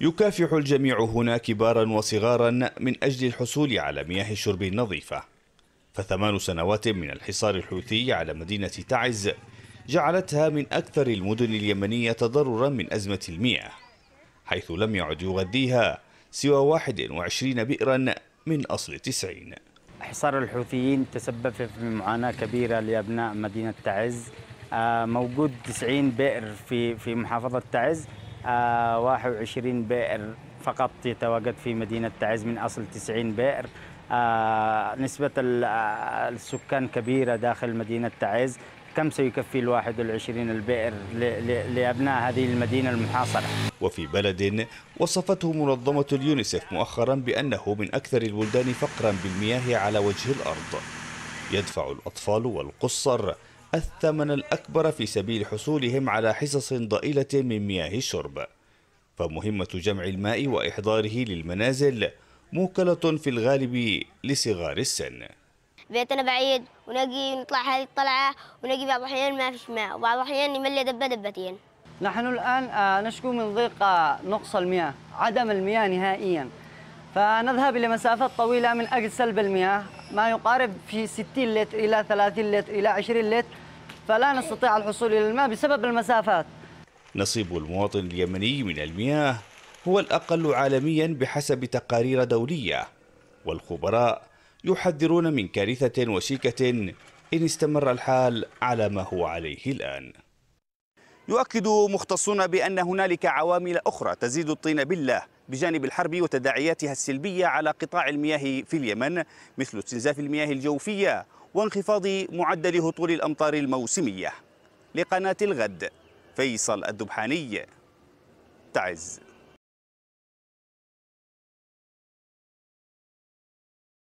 يكافح الجميع هنا كبارا وصغارا من أجل الحصول على مياه الشرب النظيفة فثمان سنوات من الحصار الحوثي على مدينة تعز جعلتها من أكثر المدن اليمنية تضررا من أزمة المياه حيث لم يعد يغذيها سوى 21 بئرا من أصل 90 حصار الحوثيين تسبب في معاناة كبيرة لأبناء مدينة تعز آه، موجود 90 بئر في في محافظة تعز 21 بئر فقط يتواجد في مدينة تعز من أصل 90 بئر آه، نسبة آه، السكان كبيرة داخل مدينة تعز كم سيكفي الواحد والعشرين البئر لأبناء هذه المدينة المحاصرة وفي بلد وصفته منظمة اليونيسف مؤخرا بأنه من أكثر البلدان فقرا بالمياه على وجه الأرض يدفع الأطفال والقصر الثمن الأكبر في سبيل حصولهم على حصص ضئيلة من مياه الشرب فمهمة جمع الماء وإحضاره للمنازل موكلة في الغالب لصغار السن بيتنا بعيد ونجي نطلع هذه الطلعة ونجي بعض الأحيان ما فيش ماء وبعض الأحيان يملي دبة دبتين نحن الآن آه، نشكو من ضيق آه، نقص المياه عدم المياه نهائيا فنذهب إلى مسافات طويلة من أجل سلب المياه ما يقارب في 60 لتر إلى 30 لتر إلى 20 لتر فلا نستطيع الحصول إلى الماء بسبب المسافات نصيب المواطن اليمني من المياه هو الأقل عالميا بحسب تقارير دولية والخبراء يحذرون من كارثة وشيكة إن استمر الحال على ما هو عليه الآن يؤكد مختصون بأن هنالك عوامل أخرى تزيد الطين بله بجانب الحرب وتداعياتها السلبية على قطاع المياه في اليمن مثل استنزاف المياه الجوفية وانخفاض معدل هطول الأمطار الموسمية لقناة الغد فيصل الدبحاني تعز